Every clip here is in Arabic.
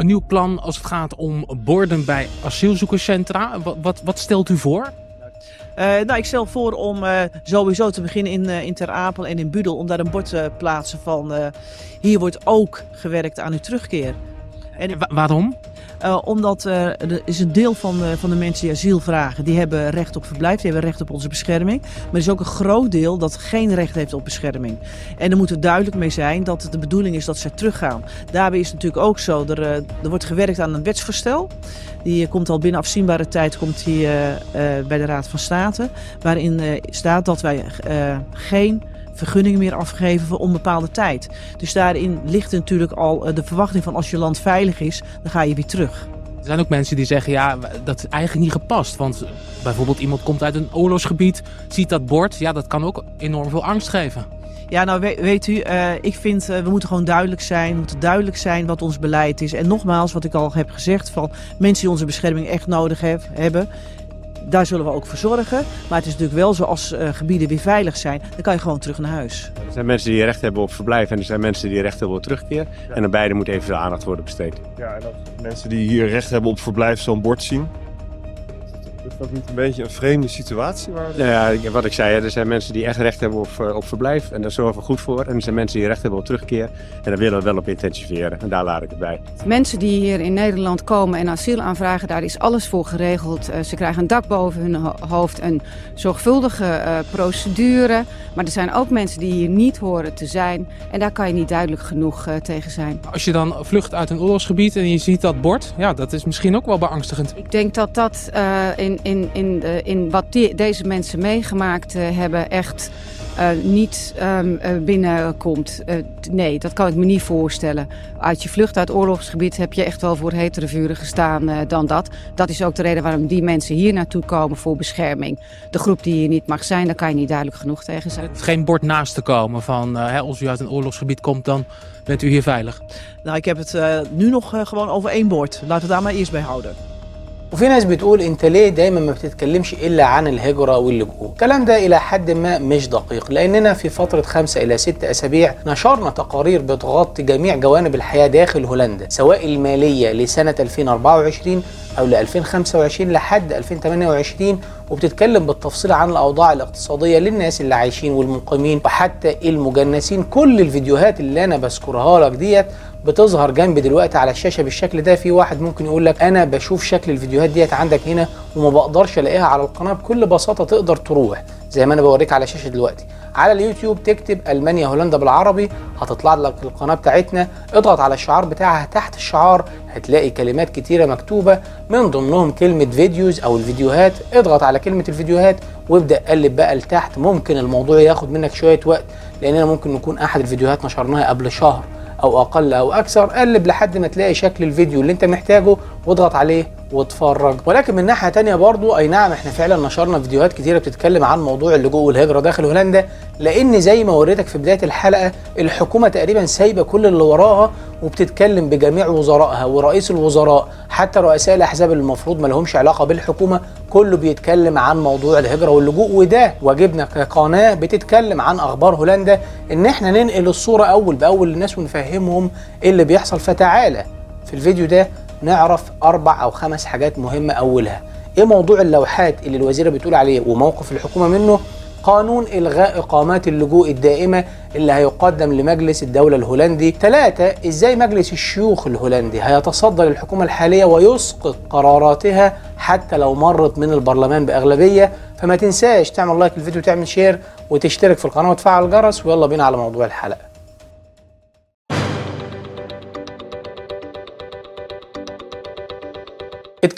een nieuw plan als het gaat om borden bij asielzoekerscentra. Wat, wat, stelt u voor? Eh, nou, ik stel voor om eh, sowieso te beginnen in, uh, in Ter Apel en in Budel. Om daar een bord te plaatsen van hier wordt ook gewerkt aan uw terugkeer. En, waarom? Eh, omdat er eh, is een deel van, van de mensen die asiel vragen, die hebben recht op verblijf, die hebben recht op onze bescherming. Maar er is ook een groot deel dat geen recht heeft op bescherming. En daar moeten we duidelijk mee zijn dat het de bedoeling is dat zij teruggaan. Daarbij is het natuurlijk ook zo, er, eh, er wordt gewerkt aan een wetsvoorstel. Die komt al binnen afzienbare tijd komt die, bij de Raad van State. Waarin staat dat wij geen vergunningen meer afgegeven voor onbepaalde tijd. Dus daarin ligt natuurlijk al eh, de verwachting van als je land veilig is, dan ga je weer terug. Er zijn ook mensen die zeggen, ja, dat is eigenlijk niet gepast. Want bijvoorbeeld iemand komt uit een oorlogsgebied, ziet dat bord. Ja, dat kan ook enorm veel angst geven. Ja, nou weet, u, eh, ik vind eh, we moeten gewoon duidelijk zijn. We moeten duidelijk zijn wat ons beleid is. En nogmaals, wat ik al heb gezegd, van mensen die onze bescherming echt nodig hebben. Daar zullen we ook voor zorgen. Maar het is natuurlijk wel zo als eh, gebieden weer veilig zijn, dan kan je gewoon terug naar huis. Er zijn mensen die recht hebben op verblijf en er zijn mensen die recht hebben op terugkeer. En aan beide moet even de aandacht worden besteed. Ja, en dat mensen die hier recht hebben op verblijf zo'n bord zien, dat niet een beetje een vreemde situatie? Waar... Nou ja, wat ik zei, er zijn mensen die echt recht hebben op, eh, op verblijf. En daar zorgen we goed voor. En er zijn mensen die recht hebben op terugkeer. En daar willen we wel op intensiveren. En daar laat ik het bij. Mensen die hier in Nederland komen en asiel aanvragen, daar is alles voor geregeld. Eh, ze krijgen een dak boven hun hoofd, een zorgvuldige eh, procedure. Maar er zijn ook mensen die hier niet horen te zijn. En daar kan je niet duidelijk genoeg tegen zijn. Als je dan vlucht uit een oorlogsgebied en je ziet dat bord, ja, dat is misschien ook wel beangstigend. Ik denk dat dat in in, in, eh, in wat deze mensen meegemaakt eh, hebben echt eh, niet ehm, binnenkomt. nee, dat kan ik me niet voorstellen. Uit je vlucht uit oorlogsgebied heb je echt wel voor hetere vuren gestaan dan dat. Dat is ook de reden waarom die mensen hier naartoe komen voor bescherming. De groep die hier niet mag zijn, daar kan je niet duidelijk genoeg tegen zijn. Geen bord naast te komen van hè, als u uit een oorlogsgebied komt, dan bent u hier veilig. Nou, ik heb het nu nog gewoon over één bord. Laten we daar maar eerst bij houden. وفي ناس بتقول انت ليه دايما ما بتتكلمش الا عن الهجره واللجوء الكلام ده الى حد ما مش دقيق لاننا في فتره خمسة الى ستة اسابيع نشرنا تقارير بتغطي جميع جوانب الحياه داخل هولندا سواء الماليه لسنه 2024 او ل 2025 لحد 2028 وبتتكلم بالتفصيل عن الاوضاع الاقتصاديه للناس اللي عايشين والمقيمين وحتى المجنسين كل الفيديوهات اللي انا بذكرها لك ديت بتظهر جنبي دلوقتي على الشاشه بالشكل ده في واحد ممكن يقول لك انا بشوف شكل الفيديوهات ديت عندك هنا وما بقدرش الاقيها على القناه بكل بساطه تقدر تروح زي ما انا بوريك على شاشه دلوقتي على اليوتيوب تكتب المانيا هولندا بالعربي هتطلع لك القناه بتاعتنا اضغط على الشعار بتاعها تحت الشعار هتلاقي كلمات كتيره مكتوبه من ضمنهم كلمه فيديوز او الفيديوهات اضغط على كلمه الفيديوهات وابدا قلب بقى لتحت ممكن الموضوع ياخد منك شويه وقت لاننا ممكن نكون احد الفيديوهات نشرناها قبل شهر او اقل او اكثر قلب لحد ما تلاقي شكل الفيديو اللي انت محتاجه واضغط عليه واتفرج ولكن من ناحيه تانية برضو اي نعم احنا فعلا نشرنا فيديوهات كتيره بتتكلم عن موضوع اللجوء والهجره داخل هولندا لان زي ما وريتك في بدايه الحلقه الحكومه تقريبا سايبه كل اللي وراها وبتتكلم بجميع وزرائها ورئيس الوزراء حتى رؤساء الاحزاب اللي المفروض ما لهمش علاقه بالحكومه كله بيتكلم عن موضوع الهجره واللجوء وده واجبنا كقناه بتتكلم عن اخبار هولندا ان احنا ننقل الصوره اول باول للناس ونفهمهم ايه اللي بيحصل فتعالى في الفيديو ده نعرف اربع او خمس حاجات مهمه اولها ايه موضوع اللوحات اللي الوزيره بتقول عليه وموقف الحكومه منه قانون إلغاء إقامات اللجوء الدائمة اللي هيقدم لمجلس الدولة الهولندي ثلاثة إزاي مجلس الشيوخ الهولندي هيتصدى للحكومة الحالية ويسقط قراراتها حتى لو مرت من البرلمان بأغلبية فما تنساش تعمل لايك للفيديو وتعمل شير وتشترك في القناة وتفعل الجرس ويلا بينا على موضوع الحلقة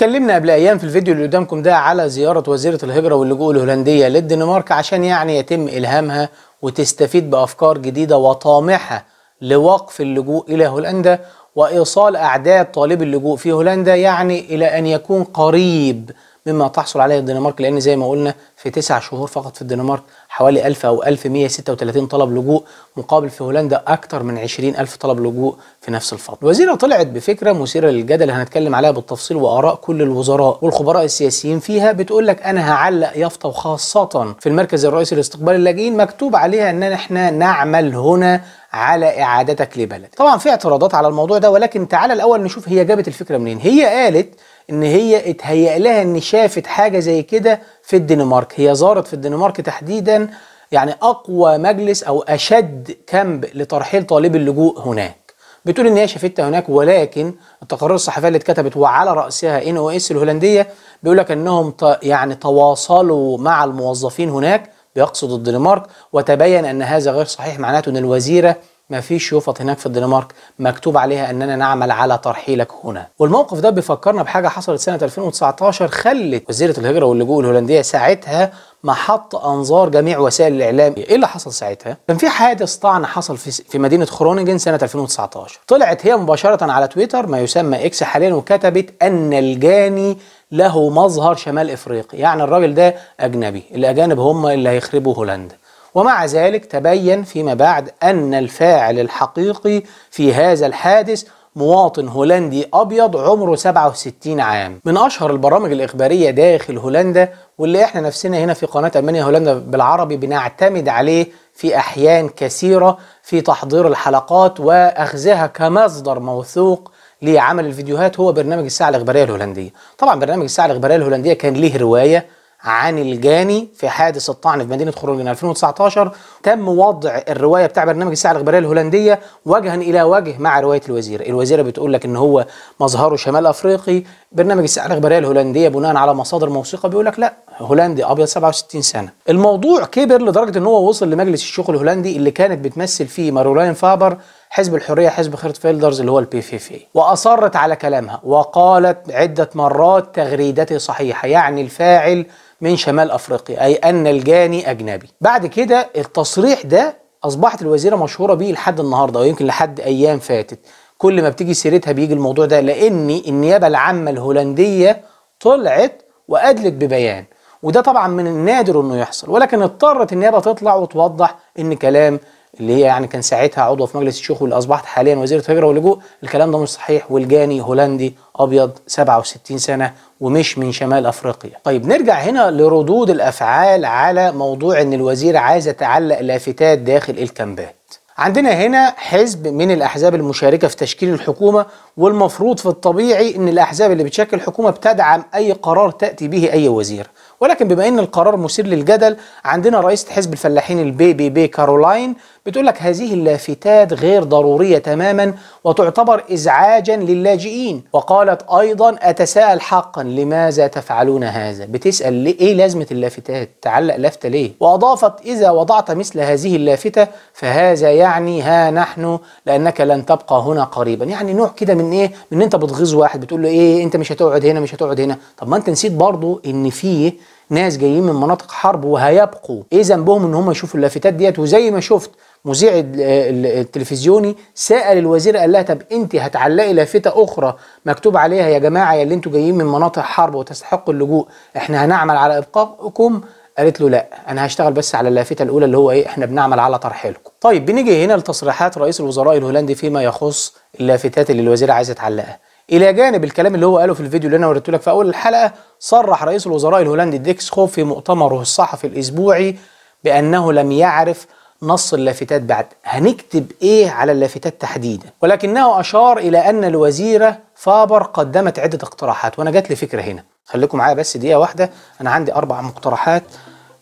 اتكلمنا قبل ايام في الفيديو اللي قدامكم ده على زياره وزيره الهجره واللجوء الهولنديه للدنمارك عشان يعني يتم الهامها وتستفيد بافكار جديده وطامحه لوقف اللجوء الى هولندا وايصال اعداد طالب اللجوء في هولندا يعني الى ان يكون قريب مما تحصل عليه الدنمارك لان زي ما قلنا في تسع شهور فقط في الدنمارك حوالي 1000 او 1136 طلب لجوء مقابل في هولندا اكثر من 20000 طلب لجوء في نفس الفتره. الوزيره طلعت بفكره مثيره للجدل هنتكلم عليها بالتفصيل واراء كل الوزراء والخبراء السياسيين فيها بتقول لك انا هعلق يافطه وخاصه في المركز الرئيسي لاستقبال اللاجئين مكتوب عليها ان احنا نعمل هنا على اعادتك لبلدك. طبعا في اعتراضات على الموضوع ده ولكن تعالى الاول نشوف هي جابت الفكره منين. هي قالت ان هي اتهيأ لها ان شافت حاجه زي كده في الدنمارك هي زارت في الدنمارك تحديدا يعني اقوى مجلس او اشد كامب لترحيل طالب اللجوء هناك بتقول ان هي شافتها هناك ولكن التقارير الصحفيه اللي اتكتبت وعلى راسها ان او اس الهولنديه بيقول لك انهم يعني تواصلوا مع الموظفين هناك بيقصد الدنمارك وتبين ان هذا غير صحيح معناته ان الوزيره ما فيش يفط هناك في الدنمارك مكتوب عليها اننا نعمل على ترحيلك هنا والموقف ده بيفكرنا بحاجه حصلت سنه 2019 خلت وزيره الهجره واللجوء الهولنديه ساعتها محط انظار جميع وسائل الاعلام ايه اللي حصل ساعتها كان في حادث طعن حصل في في مدينه خرونجن سنه 2019 طلعت هي مباشره على تويتر ما يسمى اكس حاليا وكتبت ان الجاني له مظهر شمال افريقي يعني الراجل ده اجنبي الاجانب هم اللي هيخربوا هولندا ومع ذلك تبين فيما بعد أن الفاعل الحقيقي في هذا الحادث مواطن هولندي أبيض عمره 67 عام من أشهر البرامج الإخبارية داخل هولندا واللي إحنا نفسنا هنا في قناة ألمانيا هولندا بالعربي بنعتمد عليه في أحيان كثيرة في تحضير الحلقات وأخذها كمصدر موثوق لعمل الفيديوهات هو برنامج الساعة الإخبارية الهولندية طبعا برنامج الساعة الإخبارية الهولندية كان ليه رواية عن الجاني في حادث الطعن في مدينه خروجنا يعني 2019 تم وضع الروايه بتاع برنامج الساعه الاخباريه الهولنديه وجها الى وجه مع روايه الوزيره، الوزيره بتقول لك ان هو مظهره شمال افريقي، برنامج الساعه الاخباريه الهولنديه بناء على مصادر موثوقه بيقول لك لا هولندي ابيض 67 سنه. الموضوع كبر لدرجه ان هو وصل لمجلس الشيوخ الهولندي اللي كانت بتمثل فيه مارولين فابر حزب الحريه حزب خيرت فيلدرز اللي هو البي في في واصرت على كلامها وقالت عده مرات تغريدتي صحيحه يعني الفاعل من شمال افريقيا اي ان الجاني اجنبي بعد كده التصريح ده اصبحت الوزيره مشهوره بيه لحد النهارده ويمكن لحد ايام فاتت كل ما بتيجي سيرتها بيجي الموضوع ده لان النيابه العامه الهولنديه طلعت وادلت ببيان وده طبعا من النادر انه يحصل ولكن اضطرت النيابه تطلع وتوضح ان كلام اللي هي يعني كان ساعتها عضو في مجلس الشيوخ واللي اصبحت حاليا وزيره هجره ولجوء الكلام ده مش صحيح والجاني هولندي ابيض 67 سنه ومش من شمال افريقيا. طيب نرجع هنا لردود الافعال على موضوع ان الوزير عايز يتعلق لافتات داخل الكامبات. عندنا هنا حزب من الاحزاب المشاركه في تشكيل الحكومه والمفروض في الطبيعي ان الاحزاب اللي بتشكل حكومه بتدعم اي قرار تاتي به اي وزير ولكن بما ان القرار مثير للجدل عندنا رئيسه حزب الفلاحين البي بي بي كارولاين بتقول لك هذه اللافتات غير ضرورية تماما وتعتبر إزعاجا للاجئين وقالت أيضا أتساءل حقا لماذا تفعلون هذا بتسأل إيه لازمة اللافتات تعلق لافتة ليه وأضافت إذا وضعت مثل هذه اللافتة فهذا يعني ها نحن لأنك لن تبقى هنا قريبا يعني نوع كده من إيه من أنت بتغيظ واحد بتقول له إيه أنت مش هتقعد هنا مش هتقعد هنا طب ما أنت نسيت برضو إن فيه ناس جايين من مناطق حرب وهيبقوا ايه ذنبهم ان هم يشوفوا اللافتات ديت وزي ما شفت مذيع التلفزيوني سال الوزير قال لها طب انت هتعلقي لافته اخرى مكتوب عليها يا جماعه يا اللي انتوا جايين من مناطق حرب وتستحقوا اللجوء احنا هنعمل على ابقائكم قالت له لا انا هشتغل بس على اللافته الاولى اللي هو ايه احنا بنعمل على ترحيلكم طيب بنيجي هنا لتصريحات رئيس الوزراء الهولندي فيما يخص اللافتات اللي الوزير عايز تعلقها الى جانب الكلام اللي هو قاله في الفيديو اللي انا وريته لك في اول الحلقه صرح رئيس الوزراء الهولندي ديكس خوف في مؤتمره الصحفي الاسبوعي بانه لم يعرف نص اللافتات بعد هنكتب ايه على اللافتات تحديدا ولكنه اشار الى ان الوزيره فابر قدمت عده اقتراحات وانا جات لي فكره هنا خليكم معايا بس دقيقه واحده انا عندي اربع مقترحات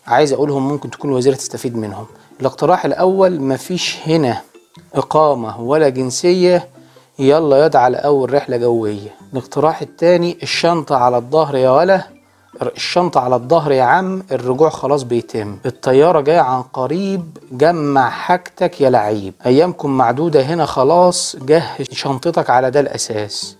عايز اقولهم ممكن تكون الوزيره تستفيد منهم الاقتراح الاول مفيش هنا اقامه ولا جنسيه يلا يد على أول رحلة جوية الاقتراح التاني الشنطة على الظهر يا ولا الشنطة على الظهر يا عم الرجوع خلاص بيتم الطيارة جاية عن قريب جمع حاجتك يا لعيب أيامكم معدودة هنا خلاص جهز شنطتك على ده الأساس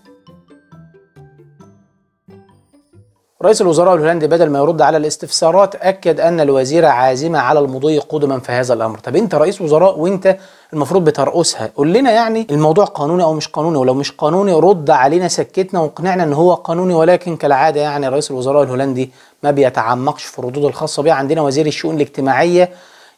رئيس الوزراء الهولندي بدل ما يرد على الاستفسارات اكد ان الوزيره عازمه على المضي قدما في هذا الامر طب انت رئيس وزراء وانت المفروض بترقصها قول لنا يعني الموضوع قانوني او مش قانوني ولو مش قانوني رد علينا سكتنا واقنعنا ان هو قانوني ولكن كالعاده يعني رئيس الوزراء الهولندي ما بيتعمقش في الردود الخاصه بيه عندنا وزير الشؤون الاجتماعيه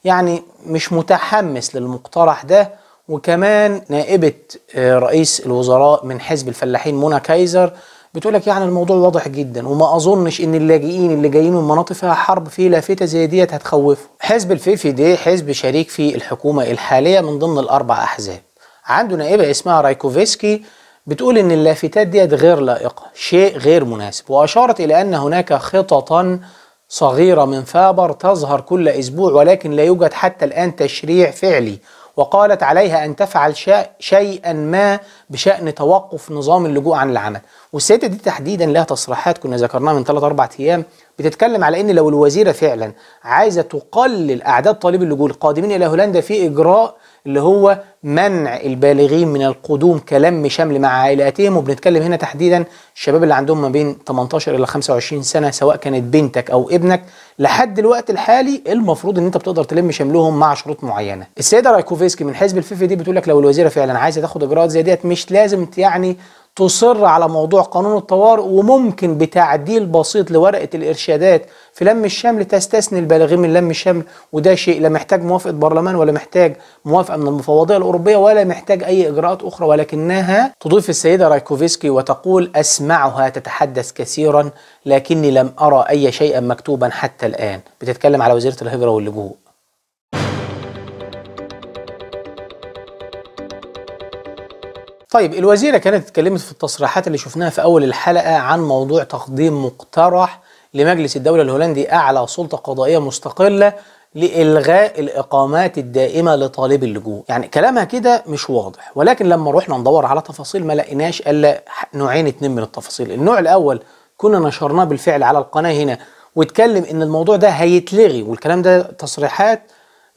يعني مش متحمس للمقترح ده وكمان نائبه آه، رئيس الوزراء من حزب الفلاحين منى كايزر بتقول لك يعني الموضوع واضح جدا وما اظنش ان اللاجئين اللي جايين من مناطق فيها حرب في لافته زي ديت هتخوفهم. حزب الفيفي دي حزب شريك في الحكومه الحاليه من ضمن الاربع احزاب. عنده نائبه اسمها رايكوفسكي بتقول ان اللافتات ديت غير لائقه، شيء غير مناسب، واشارت الى ان هناك خططا صغيره من فابر تظهر كل اسبوع ولكن لا يوجد حتى الان تشريع فعلي وقالت عليها أن تفعل شيئا ما بشأن توقف نظام اللجوء عن العمل والسيدة دي تحديدا لها تصريحات كنا ذكرناها من 3 أربعة أيام بتتكلم على ان لو الوزيره فعلا عايزه تقلل اعداد طالبي اللجوء القادمين الى هولندا في اجراء اللي هو منع البالغين من القدوم كلم شمل مع عائلاتهم وبنتكلم هنا تحديدا الشباب اللي عندهم ما بين 18 الى 25 سنه سواء كانت بنتك او ابنك لحد الوقت الحالي المفروض ان انت بتقدر تلم شملهم مع شروط معينه. السيده رايكوفسكي من حزب الفيفي دي بتقول لك لو الوزيره فعلا عايزه تاخد اجراءات زي ديت مش لازم يعني تصر على موضوع قانون الطوارئ وممكن بتعديل بسيط لورقة الإرشادات في لم الشمل تستثني البالغين من لم الشمل وده شيء لا محتاج موافقة برلمان ولا محتاج موافقة من المفوضية الأوروبية ولا محتاج أي إجراءات أخرى ولكنها تضيف السيدة رايكوفسكي وتقول أسمعها تتحدث كثيرا لكني لم أرى أي شيئا مكتوبا حتى الآن بتتكلم على وزيرة الهجرة واللجوء طيب الوزيره كانت اتكلمت في التصريحات اللي شفناها في اول الحلقه عن موضوع تقديم مقترح لمجلس الدوله الهولندي اعلى سلطه قضائيه مستقله لإلغاء الإقامات الدائمة لطالب اللجوء يعني كلامها كده مش واضح ولكن لما رحنا ندور على تفاصيل ما لقيناش إلا نوعين اتنين من التفاصيل النوع الأول كنا نشرناه بالفعل على القناة هنا واتكلم إن الموضوع ده هيتلغي والكلام ده تصريحات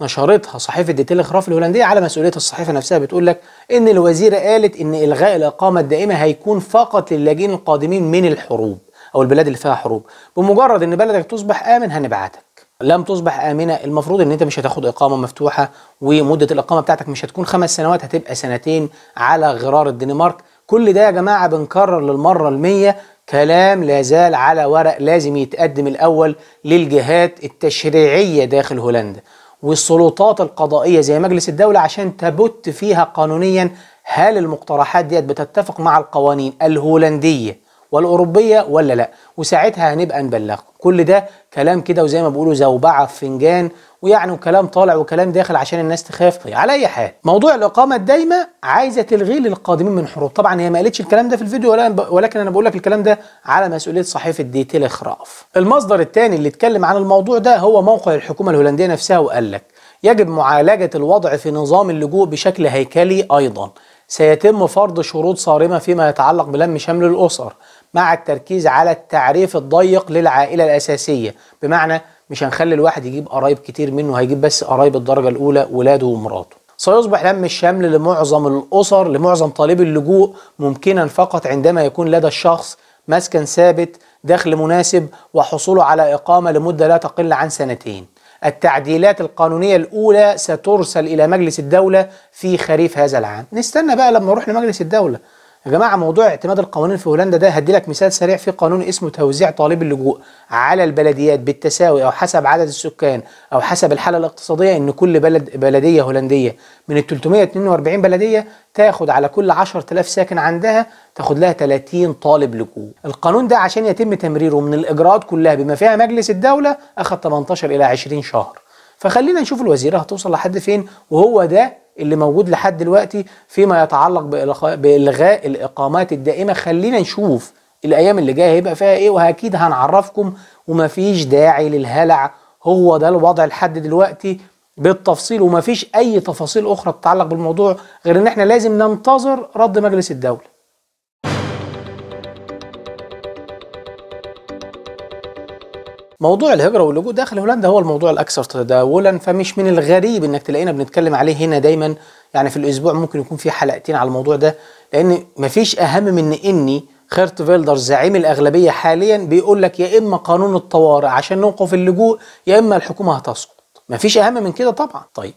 نشرتها صحيفه دي تيلغراف الهولنديه على مسؤوليه الصحيفه نفسها بتقول لك ان الوزيره قالت ان الغاء الاقامه الدائمه هيكون فقط للاجئين القادمين من الحروب او البلاد اللي فيها حروب بمجرد ان بلدك تصبح امن هنبعتك لم تصبح امنه المفروض ان انت مش هتاخد اقامه مفتوحه ومده الاقامه بتاعتك مش هتكون خمس سنوات هتبقى سنتين على غرار الدنمارك كل ده يا جماعه بنكرر للمره المية كلام لا زال على ورق لازم يتقدم الاول للجهات التشريعيه داخل هولندا والسلطات القضائيه زي مجلس الدوله عشان تبت فيها قانونيا هل المقترحات ديت بتتفق مع القوانين الهولنديه والاوروبيه ولا لا وساعتها هنبقى نبلغ كل ده كلام كده وزي ما بيقولوا زوبعه في فنجان ويعني وكلام طالع وكلام داخل عشان الناس تخاف طيب على اي حال موضوع الاقامه الدايمه عايزه تلغي للقادمين من حروب طبعا هي ما قالتش الكلام ده في الفيديو ولا ولكن انا بقول لك الكلام ده على مسؤوليه صحيفه دي تلخراف المصدر الثاني اللي اتكلم عن الموضوع ده هو موقع الحكومه الهولنديه نفسها وقال لك يجب معالجه الوضع في نظام اللجوء بشكل هيكلي ايضا سيتم فرض شروط صارمه فيما يتعلق بلم شمل الاسر مع التركيز على التعريف الضيق للعائلة الأساسية بمعنى مش هنخلي الواحد يجيب قرايب كتير منه هيجيب بس قرايب الدرجة الأولى ولاده ومراته سيصبح لم الشمل لمعظم الأسر لمعظم طالبي اللجوء ممكنا فقط عندما يكون لدى الشخص مسكن ثابت دخل مناسب وحصوله على إقامة لمدة لا تقل عن سنتين التعديلات القانونية الأولى سترسل إلى مجلس الدولة في خريف هذا العام نستنى بقى لما نروح لمجلس الدولة يا جماعه موضوع اعتماد القوانين في هولندا ده هدي لك مثال سريع في قانون اسمه توزيع طالب اللجوء على البلديات بالتساوي او حسب عدد السكان او حسب الحاله الاقتصاديه ان كل بلد بلديه هولنديه من ال 342 بلديه تاخد على كل 10000 ساكن عندها تاخد لها 30 طالب لجوء القانون ده عشان يتم تمريره من الاجراءات كلها بما فيها مجلس الدوله اخذ 18 الى 20 شهر فخلينا نشوف الوزيره هتوصل لحد فين وهو ده اللي موجود لحد دلوقتي فيما يتعلق بالغاء الاقامات الدائمه خلينا نشوف الايام اللي جايه هيبقى فيها ايه واكيد هنعرفكم ومفيش داعي للهلع هو ده الوضع لحد دلوقتي بالتفصيل ومفيش اي تفاصيل اخرى تتعلق بالموضوع غير ان احنا لازم ننتظر رد مجلس الدوله موضوع الهجرة واللجوء داخل هولندا هو الموضوع الأكثر تداولا فمش من الغريب إنك تلاقينا بنتكلم عليه هنا دايما يعني في الأسبوع ممكن يكون في حلقتين على الموضوع ده لأن مفيش أهم من إني خيرت فيلدر زعيم الأغلبية حاليا بيقول لك يا إما قانون الطوارئ عشان نوقف اللجوء يا إما الحكومة هتسقط مفيش أهم من كده طبعا طيب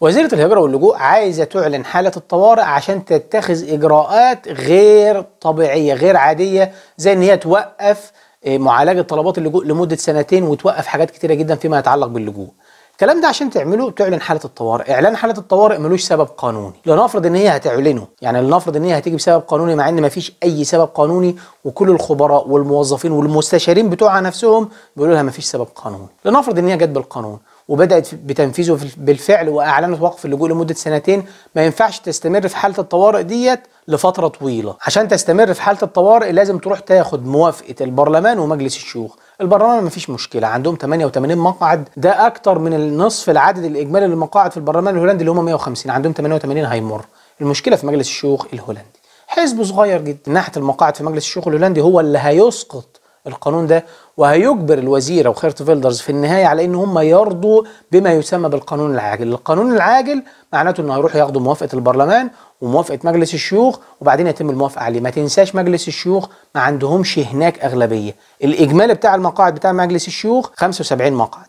وزيرة الهجرة واللجوء عايزة تعلن حالة الطوارئ عشان تتخذ إجراءات غير طبيعية غير عادية زي إن هي توقف إيه، معالجه طلبات اللجوء لمده سنتين وتوقف حاجات كتيره جدا فيما يتعلق باللجوء الكلام ده عشان تعمله تعلن حاله الطوارئ اعلان حاله الطوارئ ملوش سبب قانوني لنفرض ان هي هتعلنه يعني لنفرض ان هي هتيجي بسبب قانوني مع ان مفيش اي سبب قانوني وكل الخبراء والموظفين والمستشارين بتوعها نفسهم بيقولوا لها مفيش سبب قانوني لنفرض ان هي جت بالقانون وبدأت بتنفيذه بالفعل وأعلنت وقف اللجوء لمدة سنتين ما ينفعش تستمر في حالة الطوارئ ديت لفترة طويلة عشان تستمر في حالة الطوارئ لازم تروح تاخد موافقة البرلمان ومجلس الشيوخ البرلمان ما فيش مشكله عندهم 88 مقعد ده اكتر من النصف العدد الاجمالي للمقاعد في البرلمان الهولندي اللي هم 150 عندهم 88 هيمر المشكله في مجلس الشيوخ الهولندي حزب صغير جدا ناحيه المقاعد في مجلس الشيوخ الهولندي هو اللي هيسقط القانون ده وهيجبر الوزير او خيرت فيلدرز في النهايه على ان هم يرضوا بما يسمى بالقانون العاجل، القانون العاجل معناته انه هيروحوا ياخدوا موافقه البرلمان وموافقه مجلس الشيوخ وبعدين يتم الموافقه عليه، ما تنساش مجلس الشيوخ ما عندهمش هناك اغلبيه، الاجمالي بتاع المقاعد بتاع مجلس الشيوخ 75 مقعد.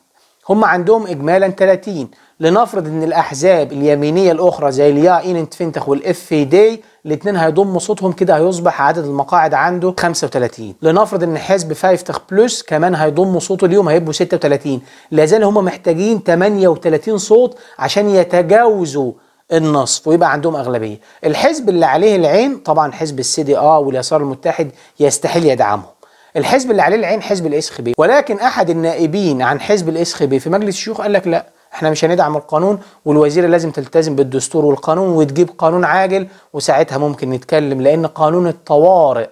هم عندهم اجمالا 30 لنفرض ان الاحزاب اليمينيه الاخرى زي اليا انتفنتخ والاف دي الاثنين هيضموا صوتهم كده هيصبح عدد المقاعد عنده 35 لنفرض ان حزب 5 بلس كمان هيضموا صوته ليهم هيبقوا 36 لازال هم محتاجين 38 صوت عشان يتجاوزوا النصف ويبقى عندهم اغلبيه الحزب اللي عليه العين طبعا حزب السي دي اه واليسار المتحد يستحيل يدعمهم الحزب اللي عليه العين حزب الاسخبي ولكن احد النائبين عن حزب الاسخبي في مجلس الشيوخ قال لك لا احنا مش هندعم القانون والوزيرة لازم تلتزم بالدستور والقانون وتجيب قانون عاجل وساعتها ممكن نتكلم لأن قانون الطوارئ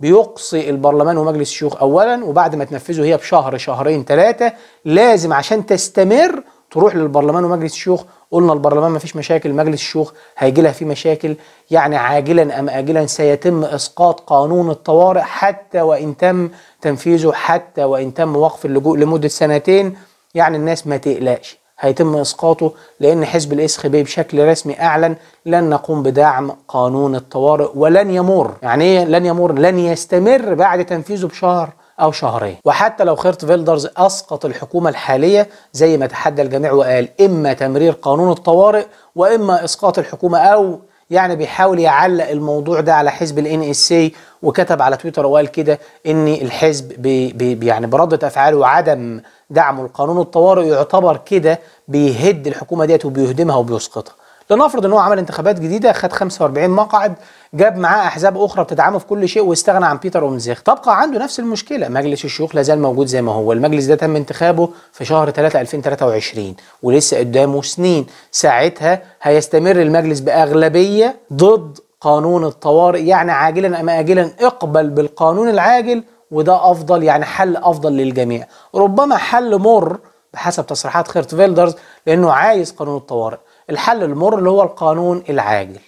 بيقصي البرلمان ومجلس الشيوخ أولا وبعد ما تنفذه هي بشهر شهرين ثلاثة لازم عشان تستمر تروح للبرلمان ومجلس الشيوخ قلنا البرلمان ما فيش مشاكل مجلس الشيوخ هيجي لها في مشاكل يعني عاجلا أم آجلا سيتم إسقاط قانون الطوارئ حتى وإن تم تنفيذه حتى وإن تم وقف اللجوء لمدة سنتين يعني الناس ما تقلقش هيتم اسقاطه لان حزب الاسخبي بشكل رسمي اعلن لن نقوم بدعم قانون الطوارئ ولن يمر يعني ايه لن يمر لن يستمر بعد تنفيذه بشهر او شهرين وحتى لو خيرت فيلدرز اسقط الحكومه الحاليه زي ما تحدى الجميع وقال اما تمرير قانون الطوارئ واما اسقاط الحكومه او يعني بيحاول يعلق الموضوع ده على حزب الان اس سي وكتب على تويتر وقال كده ان الحزب بي بي يعني برده افعاله وعدم دعمه القانون الطوارئ يعتبر كده بيهد الحكومه ديت وبيهدمها وبيسقطها لنفرض ان هو عمل انتخابات جديده خد 45 مقعد جاب معاه احزاب اخرى بتدعمه في كل شيء واستغنى عن بيتر اومزيخ تبقى عنده نفس المشكله مجلس الشيوخ لازال موجود زي ما هو المجلس ده تم انتخابه في شهر 3 2023 ولسه قدامه سنين ساعتها هيستمر المجلس باغلبيه ضد قانون الطوارئ يعني عاجلا ام اجلا اقبل بالقانون العاجل وده افضل يعني حل افضل للجميع ربما حل مر بحسب تصريحات خيرت فيلدرز لانه عايز قانون الطوارئ الحل المر اللي هو القانون العاجل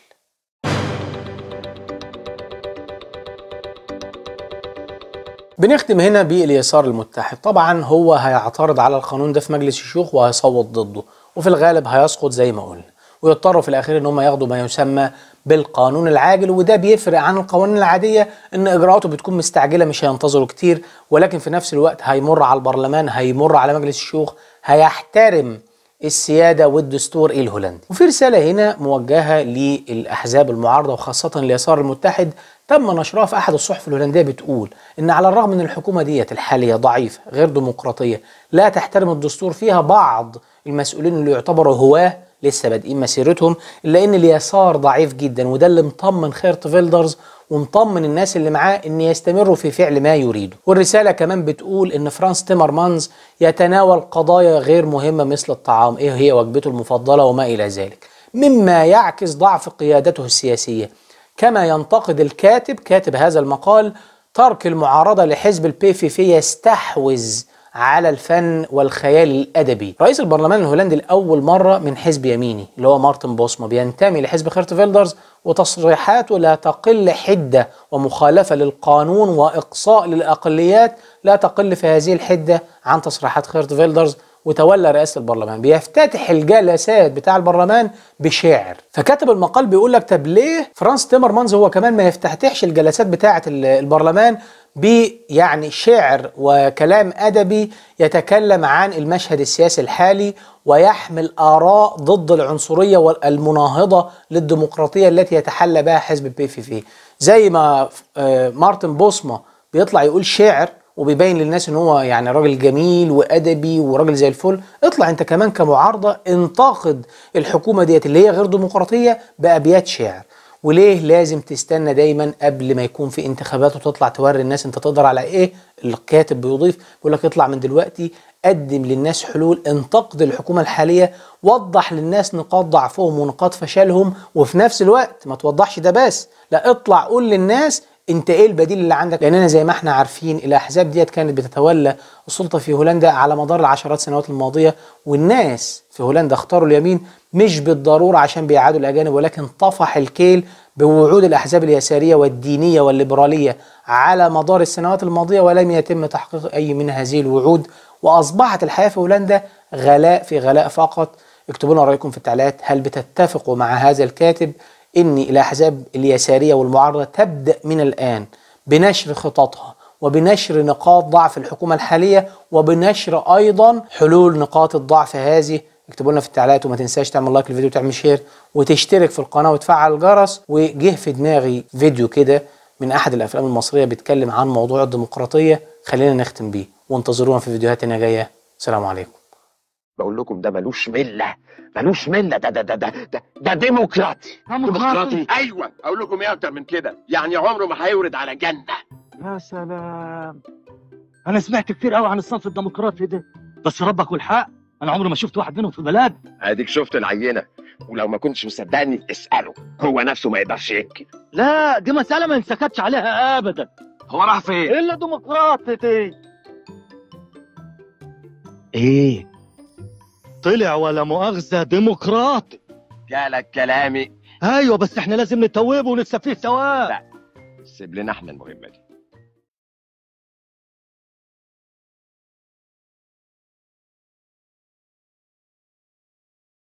بنختم هنا باليسار المتحد طبعا هو هيعترض على القانون ده في مجلس الشيوخ وهيصوت ضده وفي الغالب هيسقط زي ما قلنا ويضطروا في الاخير ان هم ياخدوا ما يسمى بالقانون العاجل وده بيفرق عن القوانين العاديه ان اجراءاته بتكون مستعجله مش هينتظروا كتير ولكن في نفس الوقت هيمر على البرلمان هيمر على مجلس الشيوخ هيحترم السيادة والدستور الهولندي وفي رسالة هنا موجهة للأحزاب المعارضة وخاصة اليسار المتحد تم نشرها في أحد الصحف الهولندية بتقول إن على الرغم من الحكومة ديت الحالية ضعيفة غير ديمقراطية لا تحترم الدستور فيها بعض المسؤولين اللي يعتبروا هواه لسه بادئين مسيرتهم الا ان اليسار ضعيف جدا وده اللي مطمن خيرت فيلدرز ومطمن الناس اللي معاه ان يستمروا في فعل ما يريده والرساله كمان بتقول ان فرانس تيمرمانز يتناول قضايا غير مهمه مثل الطعام ايه هي وجبته المفضله وما الى ذلك مما يعكس ضعف قيادته السياسيه كما ينتقد الكاتب كاتب هذا المقال ترك المعارضه لحزب البي في في يستحوذ على الفن والخيال الادبي رئيس البرلمان الهولندي لاول مره من حزب يميني اللي هو مارتن بوسما بينتمي لحزب خيرتفيلدرز وتصريحاته لا تقل حده ومخالفه للقانون واقصاء للاقليات لا تقل في هذه الحده عن تصريحات خيرتفيلدرز وتولى رئاسه البرلمان بيفتتح الجلسات بتاع البرلمان بشعر فكتب المقال بيقول لك طب ليه فرانس تيمرمانز هو كمان ما يفتتحش الجلسات بتاعه البرلمان يعني شعر وكلام ادبي يتكلم عن المشهد السياسي الحالي ويحمل اراء ضد العنصريه والمناهضه للديمقراطيه التي يتحلى بها حزب البي في في زي ما آه، مارتن بوسما بيطلع يقول شعر وبيبين للناس ان هو يعني راجل جميل وادبي وراجل زي الفل اطلع انت كمان كمعارضه انتقد الحكومه ديت اللي هي غير ديمقراطيه بابيات شعر وليه لازم تستنى دايما قبل ما يكون في انتخابات وتطلع توري الناس انت تقدر على ايه الكاتب بيضيف بيقول لك اطلع من دلوقتي قدم للناس حلول انتقد الحكومه الحاليه وضح للناس نقاط ضعفهم ونقاط فشلهم وفي نفس الوقت ما توضحش ده بس لا اطلع قول للناس انت ايه البديل اللي عندك لاننا زي ما احنا عارفين الاحزاب ديت كانت بتتولى السلطه في هولندا على مدار العشرات سنوات الماضيه والناس في هولندا اختاروا اليمين مش بالضروره عشان بيعادوا الاجانب ولكن طفح الكيل بوعود الاحزاب اليساريه والدينيه والليبراليه على مدار السنوات الماضيه ولم يتم تحقيق اي من هذه الوعود واصبحت الحياه في هولندا غلاء في غلاء فقط اكتبوا لنا رايكم في التعليقات هل بتتفقوا مع هذا الكاتب إن الأحزاب اليسارية والمعارضة تبدأ من الآن بنشر خططها وبنشر نقاط ضعف الحكومة الحالية وبنشر أيضا حلول نقاط الضعف هذه اكتبوا لنا في التعليقات وما تنساش تعمل لايك للفيديو وتعمل شير وتشترك في القناة وتفعل الجرس وجه في دماغي فيديو كده من أحد الأفلام المصرية بيتكلم عن موضوع الديمقراطية خلينا نختم بيه وانتظرونا في فيديوهاتنا جاية سلام عليكم بقول لكم ده ملوش مله ملوش مله ده ده ده ده ده, ده ديمقراطي ديمقراطي ايوه اقول لكم ايه اكتر من كده يعني عمره ما هيورد على جنه يا سلام انا سمعت كتير قوي عن الصنف الديمقراطي ده بس ربك والحق انا عمري ما شفت واحد منهم في بلد اديك شفت العينه ولو ما كنتش مصدقني اساله هو نفسه ما يقدرش ينكر لا دي مساله ما ينسكتش عليها ابدا هو راح فين الا ديمقراطي دي ايه طلع ولا مؤاخذه ديمقراطي جالك كلامي ايوه بس احنا لازم نتوبه ونتسفيه فيه ثواب لا سيب لنا احنا المهمه دي